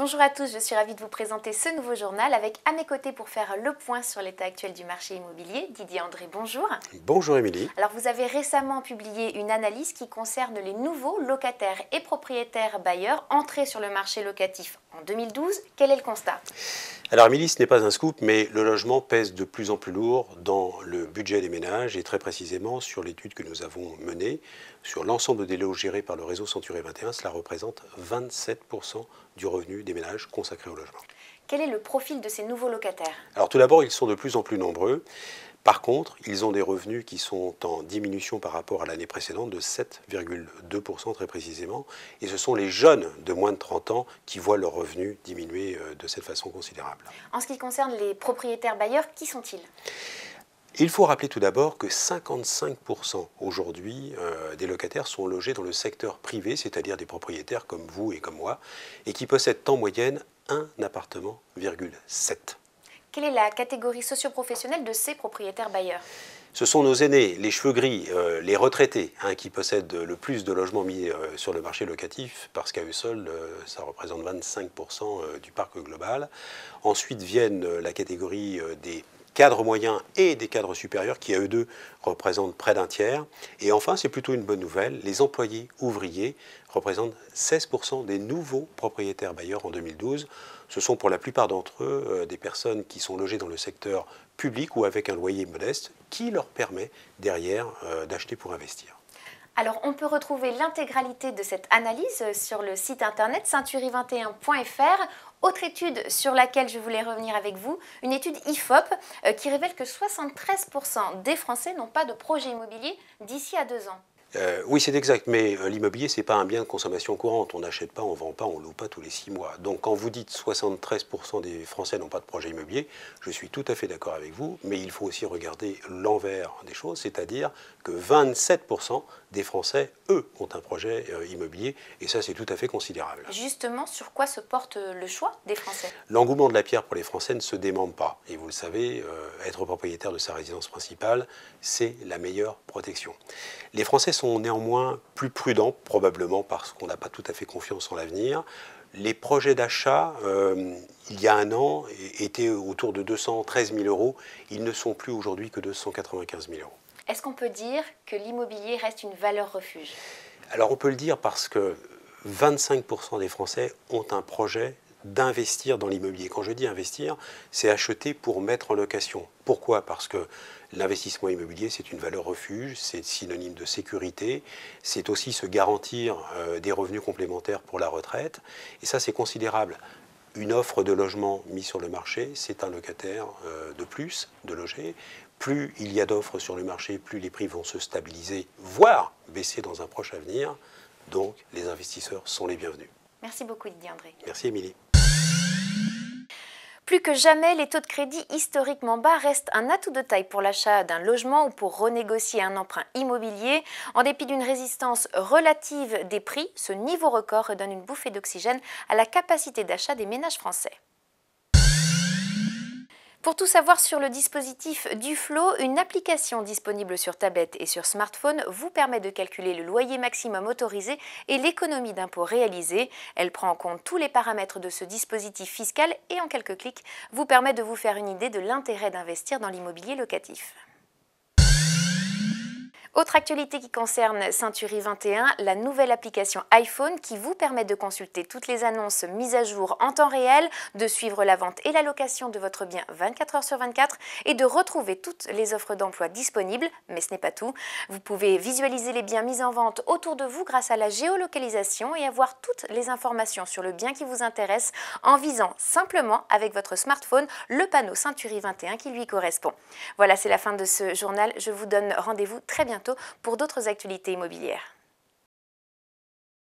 Bonjour à tous, je suis ravie de vous présenter ce nouveau journal avec à mes côtés pour faire le point sur l'état actuel du marché immobilier, Didier André, bonjour. Bonjour Émilie. Alors vous avez récemment publié une analyse qui concerne les nouveaux locataires et propriétaires bailleurs entrés sur le marché locatif en 2012. Quel est le constat alors, milice ce n'est pas un scoop, mais le logement pèse de plus en plus lourd dans le budget des ménages et très précisément sur l'étude que nous avons menée sur l'ensemble des lots gérés par le réseau Centuré 21. Cela représente 27% du revenu des ménages consacrés au logement. Quel est le profil de ces nouveaux locataires Alors, tout d'abord, ils sont de plus en plus nombreux. Par contre, ils ont des revenus qui sont en diminution par rapport à l'année précédente de 7,2% très précisément. Et ce sont les jeunes de moins de 30 ans qui voient leurs revenus diminuer euh, de cette façon considérable. En ce qui concerne les propriétaires bailleurs, qui sont-ils il faut rappeler tout d'abord que 55% aujourd'hui euh, des locataires sont logés dans le secteur privé, c'est-à-dire des propriétaires comme vous et comme moi, et qui possèdent en moyenne un appartement, 7. Quelle est la catégorie socioprofessionnelle de ces propriétaires bailleurs ce sont nos aînés, les cheveux gris, euh, les retraités hein, qui possèdent le plus de logements mis euh, sur le marché locatif, parce qu'à eux seuls, euh, ça représente 25% du parc global. Ensuite viennent la catégorie des cadres moyens et des cadres supérieurs, qui à eux deux représentent près d'un tiers. Et enfin, c'est plutôt une bonne nouvelle, les employés ouvriers représentent 16% des nouveaux propriétaires bailleurs en 2012. Ce sont pour la plupart d'entre eux euh, des personnes qui sont logées dans le secteur public ou avec un loyer modeste qui leur permet derrière euh, d'acheter pour investir. Alors, on peut retrouver l'intégralité de cette analyse euh, sur le site internet ceinturier21.fr autre étude sur laquelle je voulais revenir avec vous, une étude IFOP euh, qui révèle que 73% des Français n'ont pas de projet immobilier d'ici à deux ans. Euh, oui, c'est exact, mais euh, l'immobilier, c'est pas un bien de consommation courante. On n'achète pas, on ne vend pas, on loue pas tous les six mois. Donc quand vous dites 73% des Français n'ont pas de projet immobilier, je suis tout à fait d'accord avec vous, mais il faut aussi regarder l'envers des choses, c'est-à-dire que 27% des Français, eux, ont un projet euh, immobilier, et ça, c'est tout à fait considérable. Justement, sur quoi se porte le choix des Français L'engouement de la pierre pour les Français ne se dément pas. Et vous le savez, être propriétaire de sa résidence principale, c'est la meilleure protection. Les Français sont néanmoins plus prudents, probablement parce qu'on n'a pas tout à fait confiance en l'avenir. Les projets d'achat, euh, il y a un an, étaient autour de 213 000 euros. Ils ne sont plus aujourd'hui que 295 000 euros. Est-ce qu'on peut dire que l'immobilier reste une valeur refuge Alors on peut le dire parce que 25% des Français ont un projet d'investir dans l'immobilier. Quand je dis investir, c'est acheter pour mettre en location. Pourquoi Parce que l'investissement immobilier, c'est une valeur refuge, c'est synonyme de sécurité, c'est aussi se garantir euh, des revenus complémentaires pour la retraite, et ça c'est considérable. Une offre de logement mise sur le marché, c'est un locataire euh, de plus, de loger. Plus il y a d'offres sur le marché, plus les prix vont se stabiliser, voire baisser dans un proche avenir. Donc les investisseurs sont les bienvenus. Merci beaucoup Didier André. Merci Émilie. Plus que jamais, les taux de crédit historiquement bas restent un atout de taille pour l'achat d'un logement ou pour renégocier un emprunt immobilier. En dépit d'une résistance relative des prix, ce niveau record redonne une bouffée d'oxygène à la capacité d'achat des ménages français. Pour tout savoir sur le dispositif Duflo, une application disponible sur tablette et sur smartphone vous permet de calculer le loyer maximum autorisé et l'économie d'impôt réalisée. Elle prend en compte tous les paramètres de ce dispositif fiscal et en quelques clics vous permet de vous faire une idée de l'intérêt d'investir dans l'immobilier locatif. Autre actualité qui concerne Ceinturi 21, la nouvelle application iPhone qui vous permet de consulter toutes les annonces mises à jour en temps réel, de suivre la vente et la location de votre bien 24 heures sur 24 et de retrouver toutes les offres d'emploi disponibles, mais ce n'est pas tout. Vous pouvez visualiser les biens mis en vente autour de vous grâce à la géolocalisation et avoir toutes les informations sur le bien qui vous intéresse en visant simplement avec votre smartphone le panneau Ceinturi 21 qui lui correspond. Voilà, c'est la fin de ce journal. Je vous donne rendez-vous très bientôt pour d'autres actualités immobilières.